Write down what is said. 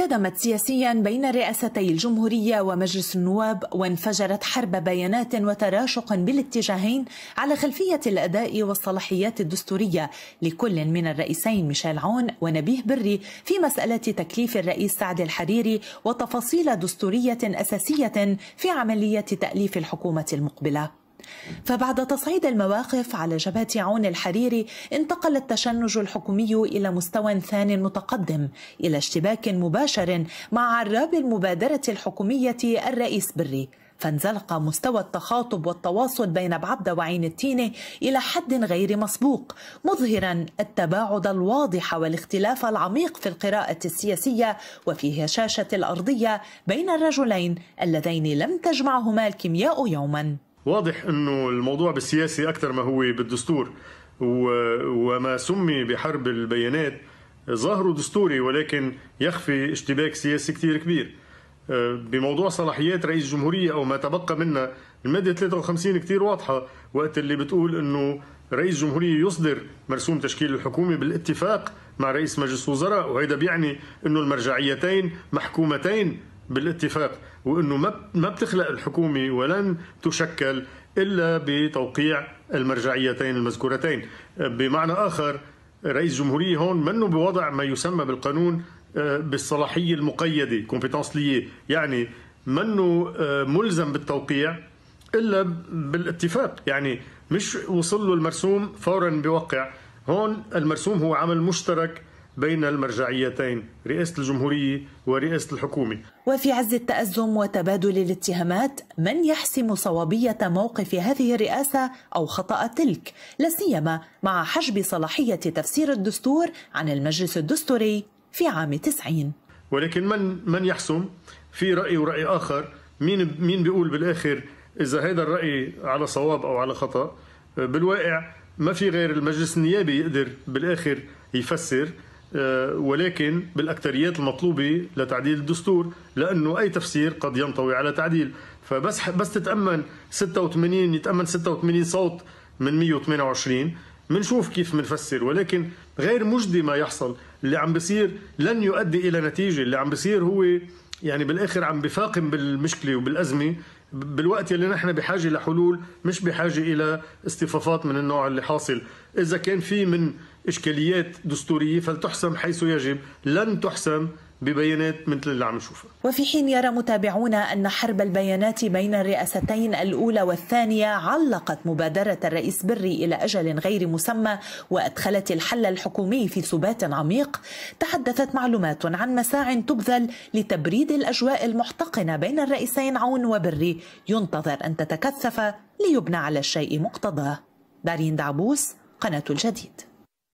احتدمت سياسيا بين رئاستي الجمهورية ومجلس النواب وانفجرت حرب بيانات وتراشق بالاتجاهين على خلفية الأداء والصلاحيات الدستورية لكل من الرئيسين ميشيل عون ونبيه بري في مسألة تكليف الرئيس سعد الحريري وتفاصيل دستورية أساسية في عملية تأليف الحكومة المقبلة فبعد تصعيد المواقف على جبهة عون الحريري انتقل التشنج الحكومي إلى مستوى ثان متقدم إلى اشتباك مباشر مع عراب المبادرة الحكومية الرئيس بري فانزلق مستوى التخاطب والتواصل بين بعبدة وعين التينة إلى حد غير مسبوق مظهرا التباعد الواضح والاختلاف العميق في القراءة السياسية وفي هشاشة الأرضية بين الرجلين اللذين لم تجمعهما الكيمياء يوماً واضح انه الموضوع بالسياسي اكثر ما هو بالدستور وما سمي بحرب البيانات ظاهره دستوري ولكن يخفي اشتباك سياسي كثير كبير آه، بموضوع صلاحيات رئيس الجمهورية أو ما تبقى منها المادة 53 كثير واضحة وقت اللي بتقول أنه رئيس الجمهورية يصدر مرسوم تشكيل الحكومة بالاتفاق مع رئيس مجلس وزراء وهذا بيعني أنه المرجعيتين محكومتين بالاتفاق وانه ما ما بتخلق الحكومه ولن تشكل الا بتوقيع المرجعيتين المذكورتين بمعنى اخر رئيس الجمهوريه هون منه بوضع ما يسمى بالقانون آه، بالصلاحيه المقيده كومبيتونس ليي يعني منه آه، ملزم بالتوقيع الا بالاتفاق يعني مش وصل له المرسوم فورا بوقع هون المرسوم هو عمل مشترك بين المرجعيتين رئاسة الجمهورية ورئاسة الحكومة وفي عز التأزم وتبادل الاتهامات من يحسم صوابية موقف هذه الرئاسة أو خطأ تلك لسيما مع حجب صلاحية تفسير الدستور عن المجلس الدستوري في عام 90 ولكن من من يحسم في رأي ورأي آخر مين مين بيقول بالآخر إذا هذا الرأي على صواب أو على خطأ بالواقع ما في غير المجلس النيابي يقدر بالآخر يفسر آه، ولكن بالأكثريات المطلوبة لتعديل الدستور لأنه أي تفسير قد ينطوي على تعديل فبس بس تتأمن 86 يتأمن 86 صوت من 128 بنشوف كيف بنفسر ولكن غير مجدي ما يحصل اللي عم بيصير لن يؤدي الى نتيجه اللي عم بيصير هو يعني بالاخر عم بفاقم بالمشكله وبالازمه بالوقت اللي نحن بحاجه لحلول مش بحاجه الى اصطفافات من النوع اللي حاصل اذا كان في من إشكاليات دستورية فلتحسم حيث يجب لن تحسم ببيانات مثل اللي عم نشوفها وفي حين يرى متابعونا أن حرب البيانات بين الرئاستين الأولى والثانية علقت مبادرة الرئيس بري إلى أجل غير مسمى وأدخلت الحل الحكومي في ثبات عميق تحدثت معلومات عن مساع تبذل لتبريد الأجواء المحتقنة بين الرئيسين عون وبري ينتظر أن تتكثف ليبنى على الشيء مقتضاه دارين دعبوس قناة الجديد